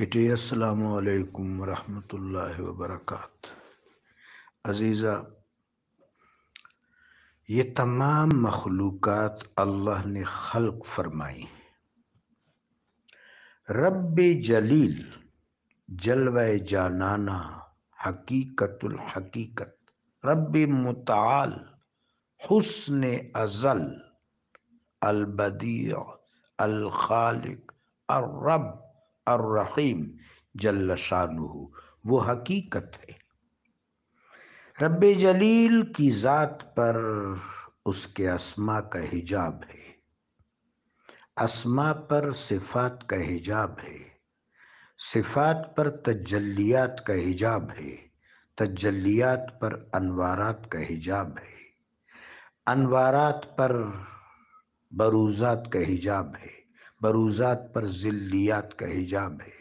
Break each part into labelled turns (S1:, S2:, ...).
S1: बेटे असलकम वरहमल वबरक अज़ीज़ा ये तमाम मखलूक़ात अल्लाह ने खल्क फरमाई रब जलील जलव जानाना हकीकतुल हकीकत रब मुताल हुस्न अजल अलबदी अलखालिक रब अर्रहीम रहीम जल्ल शाह वो हकीकत है रब जलील की ज़ात पर उसके असमा का हिजाब है असमा पर सिफात का हिजाब है सिफात पर तजल्लियात का हिजाब है तजल्लियात पर अनवारात का हिजाब है अनवारात पर बरूज़ात का हिजाब है बरूज़ात पर ज़िल्लियात का हिजाब है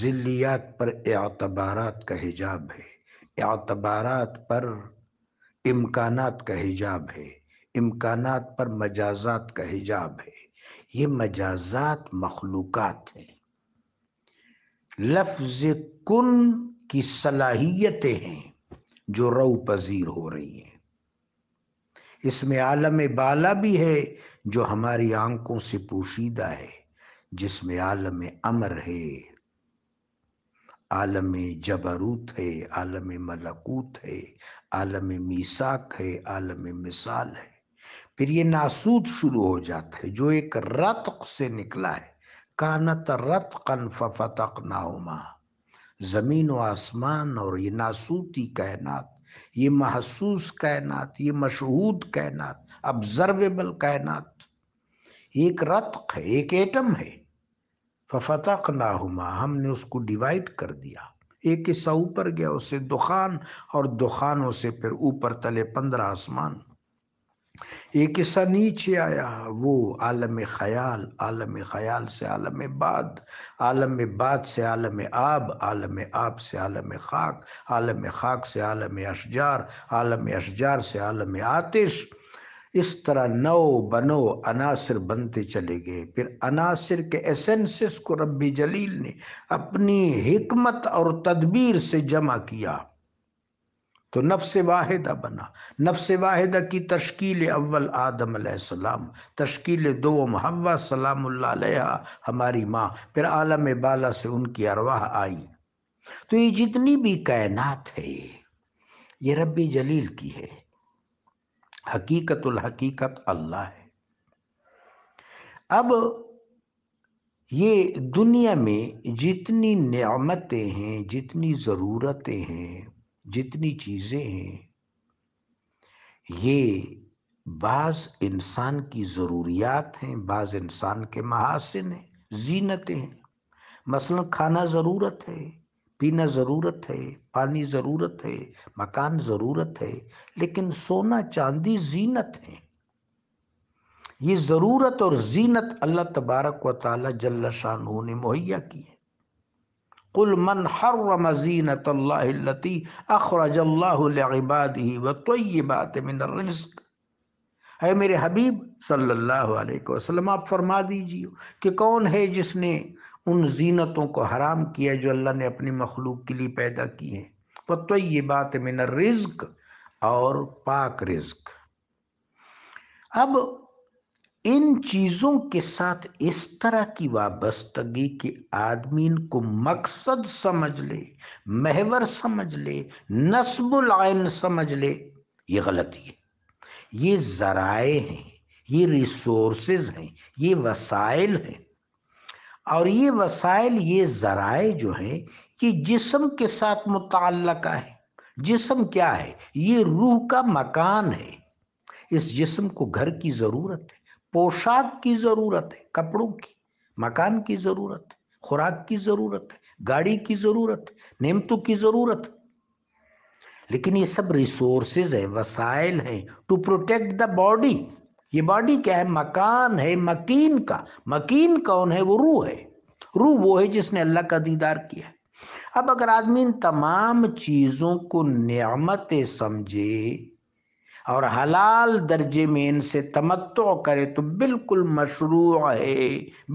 S1: ज़िल्लियात पर एतबारात का हिजाब है एतबारात पर इम्कानात का हिजाब है इम्कानात पर मजाजात का हिजाब है ये मजाजात मखलूक़ात हैं लफ्ज़ कुन की सलाहियतें हैं जो रऊ पजीर हो रही हैं इसमें आलम बाला भी है जो हमारी आंखों से पोशीदा है जिसमें आलम अमर है आलम जबरूत है आलम मलकूत है आलम मीसाक है आलम मिसाल है फिर ये नासूद शुरू हो जाता है जो एक रतक से निकला है कानत रतकन फतक नाउमा जमीन व आसमान और ये नासूती कायनात ये महसूस कायनात ये मशहूद कायनात ऑब्जर्वेबल कायनात एक रत्क है एक एटम है फतक ना हमने उसको डिवाइड कर दिया एक हिस्सा ऊपर गया उससे दुखान और दुखानों से फिर ऊपर तले पंद्रह आसमान एक हिस्सा नीचे आया वो आलम ख्याल आलम ख्याल से आलम बाद आलम बाद से आलम आब आलम आब से आलम खाक आलम खाक से आलम अशजार आलम अशजार से आलम आतिश इस तरह नौ बनो अनासर बनते चले गए फिर अनासर के एसेंसिस को रब्बी जलील ने अपनी हिकमत और तदबीर से जमा किया तो नफ्स वाहिदा बना नफ्स वाहिदा की तश्कील अव्वल आदम सलाम तश्कील दो हवा सलाम हमारी माँ फिर आलम बाला से उनकी अरवाह आई तो ये जितनी भी कायनात है ये रब्बी जलील की है हकीकतुल हकीकत अल्लाह है अब ये दुनिया में जितनी नियामतें हैं जितनी ज़रूरतें हैं जितनी चीजें हैं ये बाज इंसान की ज़रूरियात हैं बाज इंसान के महासिन हैं जीनतें हैं मसलन खाना ज़रूरत है पीना ज़रूरत है पानी ज़रूरत है मकान ज़रूरत है लेकिन सोना चांदी जीनत है ये ज़रूरत और जीनत अल्लाह तबारक व ताली जल्ला शाह ने मुहैया की है कुल मन हर्रम जीनत अल्लाती अखरजल्लाबादी व तय्यबात मिनरिस्क है मेरे हबीब सल्लल्लाहु अलैहि वसल्लम आप फरमा दीजिए कि कौन है जिसने उन जीनतों को हराम किया जो अल्लाह ने अपनी मखलूक के लिए पैदा की हैं व तय्यबात मिनरिस्क और पाक रिज्क अब इन चीजों के साथ इस तरह की वाबस्तगी कि आदमी इनको मकसद समझ ले महवर समझ ले नस्बुल आयन समझ ले ये गलती है ये जराए हैं ये रिसोर्सेज हैं ये वसाइल हैं और ये वसाइल ये जराए जो हैं ये जिसम के साथ मुतलका है जिसम क्या है ये रूह का मकान है इस जिसम को घर की ज़रूरत है पोशाक की जरूरत है कपड़ों की मकान की जरूरत है खुराक की जरूरत है गाड़ी की जरूरत है नेमतों की जरूरत है लेकिन ये सब रिसोर्सेज है वसाइल है टू प्रोटेक्ट द बॉडी ये बॉडी क्या है मकान है मकीन का मकीन कौन है वो रूह है रूह वो है जिसने अल्लाह का दीदार किया है अब अगर आदमी इन तमाम चीज़ों को नियामतें समझे और हलाल दर्जे में इनसे तमत्तो करे तो बिल्कुल मशरू है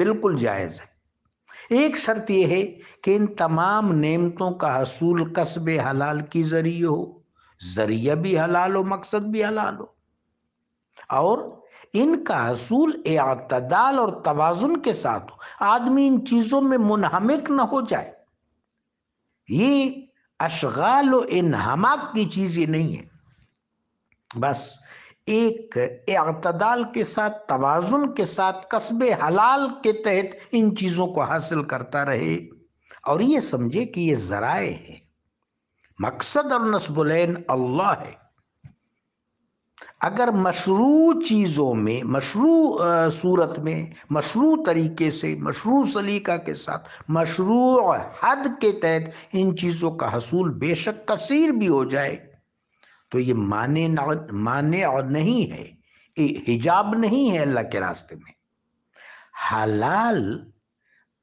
S1: बिल्कुल जायज़ है एक शर्त यह है कि इन तमाम नेमतों का हसूल कस्ब हलाल की जरिए हो जरिया भी हलाल हो मकसद भी हलाल हो और इनका हसूल एतदाल और तोज़ुन के साथ हो आदमी इन चीज़ों में मुनहमिक ना हो जाए ये अशगाल इनहमाक की चीज़ें नहीं है बस एक अतदाल के साथ तोज़ुन के साथ कस्बे हलाल के तहत इन चीज़ों को हासिल करता रहे और ये समझे कि ये ज़राए हैं मकसद और नसबुलैन अल्लाह है अगर मशरू चीज़ों में मशरू सूरत में मशरू तरीके से मशरू सलीका के साथ मशरू हद के तहत इन चीज़ों का हसूल बेशक कसीर भी हो जाए तो ये माने ना माने और नहीं है हिजाब नहीं है अल्लाह के रास्ते में हलाल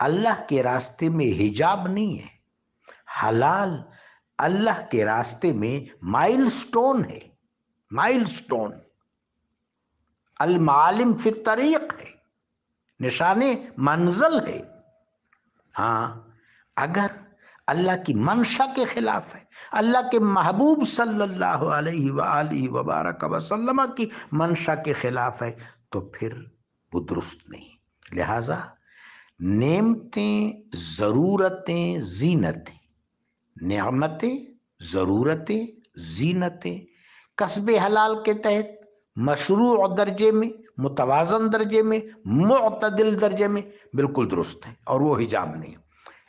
S1: अल्लाह के रास्ते में हिजाब नहीं है हलाल अल्लाह के रास्ते में माइलस्टोन है माइलस्टोन अलमालिम फिर तरीक है निशाने मंजल है हाँ अगर अल्लाह की मंशा के खिलाफ है अल्लाह के महबूब सल्लल्लाहु अलैहि सल्ला वबारक वसल्लम की मंशा के खिलाफ है तो फिर वो दुरुस्त नहीं लिहाजा नेमतें ज़रूरतें जीनतें नमतें ज़रूरतें जीनतें कस्बे हलाल के तहत मशरू दर्जे में मुतवाजन दर्जे में मतदिल दर्जे में बिल्कुल दुरुस्त है और वो हिजाब नहीं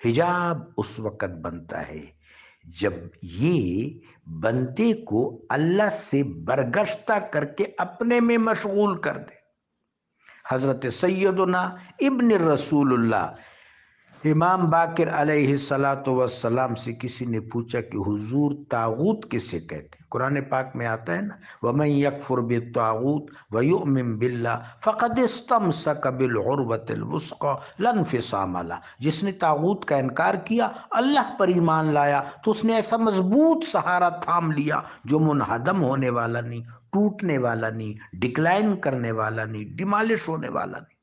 S1: हिजाब उस वक़्त बनता है जब ये बनते को अल्लाह से बरगश्ता करके अपने में मशगूल कर दे हज़रत सैदना इब्न रसूलुल्लाह इमाम बाकर अलैहिस्सलात वसलाम से किसी ने पूछा कि हुजूर तागूत किसे कहते हैं कुरान पाक में आता है ना वमन यकफुर बितागूत वयुमिन बिल्ला फ़कद इस्तम सकबिल उर्वतलवस्क़ा लनफिसामला जिसने तागूत का इनकार किया अल्लाह पर ईमान लाया तो उसने ऐसा मजबूत सहारा थाम लिया जो मुनहदम होने वाला नहीं टूटने वाला नहीं डिक्लाइन करने वाला नहीं डिमालिश होने वाला नहीं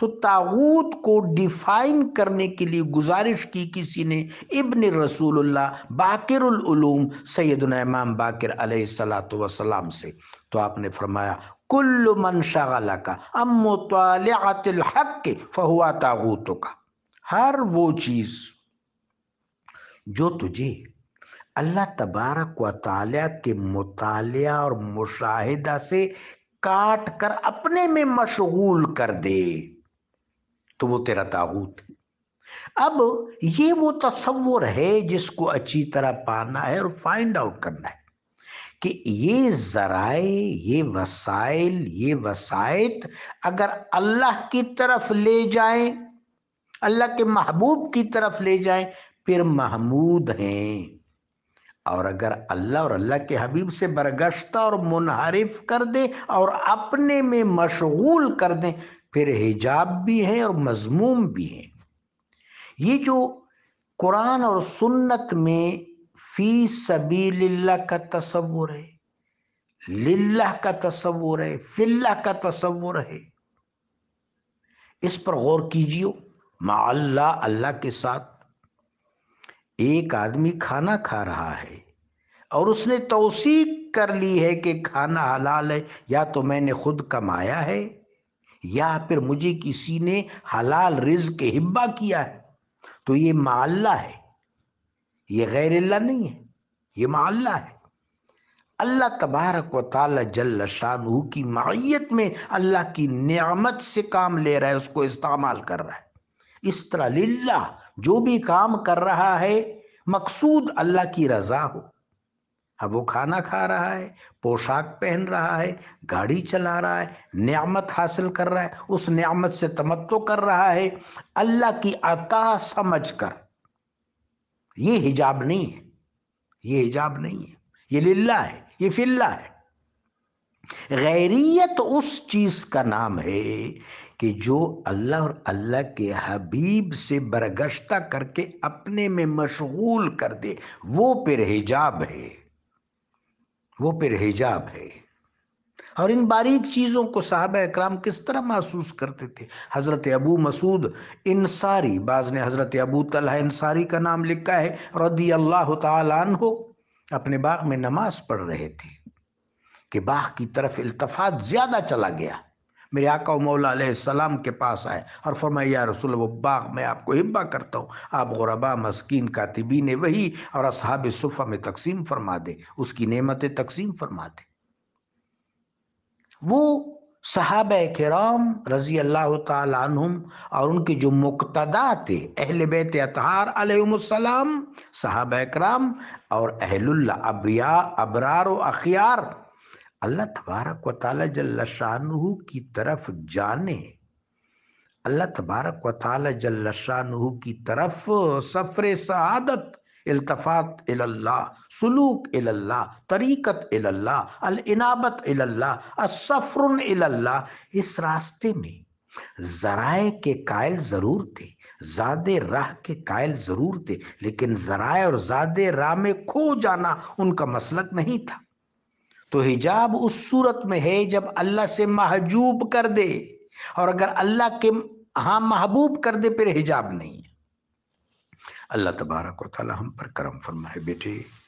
S1: तो ताऊत को डिफाइन करने के लिए गुजारिश की किसी ने इब्न रसूलुल्लाह बाकिरम सैदना इमाम बाकिर सलाम से तो आपने फरमाया कुल मन शगला का अमतल हक के फहुआ ताऊतों का हर वो चीज़ जो तुझे अल्लाह तबारक व ताली के मुताल और मुशाहिदा से काट कर अपने में मशगूल कर दे तो वो तेरा ताबूत है अब ये वो तस्वर है जिसको अच्छी तरह पाना है और फाइंड आउट करना है कि ये जराए ये वसाइल ये वसायत अगर अल्लाह की तरफ ले जाए अल्लाह के महबूब की तरफ ले जाए फिर महमूद हैं और अगर अल्लाह और अल्लाह के हबीब से बरगश्ता और मुनहरफ कर दे और अपने में मशगूल कर दे फिर हिजाब भी है और मजमूम भी है ये जो कुरान और सुन्नत में फी सभी लिल्ला का तस्वुर है लिल्ला का तस्वुर है फिल्ला का तस्वुर है इस पर गौर कीजिए माल्ला अल्लाह के साथ एक आदमी खाना खा रहा है और उसने तोसीक कर ली है कि खाना हलाल है या तो मैंने खुद कमाया है या फिर मुझे किसी ने हलाल रिज के हिब्बा किया है तो ये माल्ला है ये गैर अल्लाह नहीं है ये माल्ला है अल्लाह तबारक व ताला जल शाहू की माइत में अल्लाह की नियामत से काम ले रहा है उसको इस्तेमाल कर रहा है इस तरह लिल्ला जो भी काम कर रहा है मकसूद अल्लाह की रजा हो अब वो खाना खा रहा है पोशाक पहन रहा है गाड़ी चला रहा है न्यामत हासिल कर रहा है उस न्यामत से तमत्तो कर रहा है अल्लाह की अता समझ कर ये हिजाब नहीं है ये हिजाब नहीं है ये लिल्ला है ये फिल्ला है गैरियत उस चीज का नाम है कि जो अल्लाह और अल्लाह के हबीब से बरगश्ता करके अपने में मशगूल कर दे वो फिर हिजाब है वो फिर हिजाब है और इन बारीक चीज़ों को साहब इक्राम किस तरह महसूस करते थे हज़रत अबू मसूद इंसारी बाज ने हज़रत अबू तलह इंसारी का नाम लिखा है रदी अल्लाह हो अपने बाग में नमाज पढ़ रहे थे कि बाग की तरफ इल्तफात ज़्यादा चला गया मेरे आका मौलाम के पास आए और फरमाया रसूल वो बाग मैं आपको हिब्बा करता हूँ आप गुरबा मस्किन का कातिबीन वही और असहाब सुफ़ा में तकसीम फरमा दे उसकी नेमतें तकसीम फरमा दे वो सहाब कराम रजी अल्लाह तुम और उनके जो मुक्तदा थे अहल बैत अतहार अलैहिस्सलाम सहाब कराम और अहलुल्ला अबिया अबरार अखियार अल्लाह तबारक वाली ताली शाह की तरफ जाने अल्लाह तबारक वाल ताली शाह की तरफ सफ़र सआदत इल्तफात इल्लाह सलूक इल्लाह तरीक़त अल अलनाबत इल्लाह असफ़र इल्लाह इस रास्ते में जराए के कायल ज़रूर थे जादे राह के कायल ज़रूर थे लेकिन जराए और ज़ादे राह में खो जाना उनका मसलक नहीं था तो हिजाब उस सूरत में है जब अल्लाह से महजूब कर दे और अगर अल्लाह के हाँ महबूब कर दे फिर हिजाब नहीं है अल्लाह तबारक वाली हम पर करम फरमाए बेटे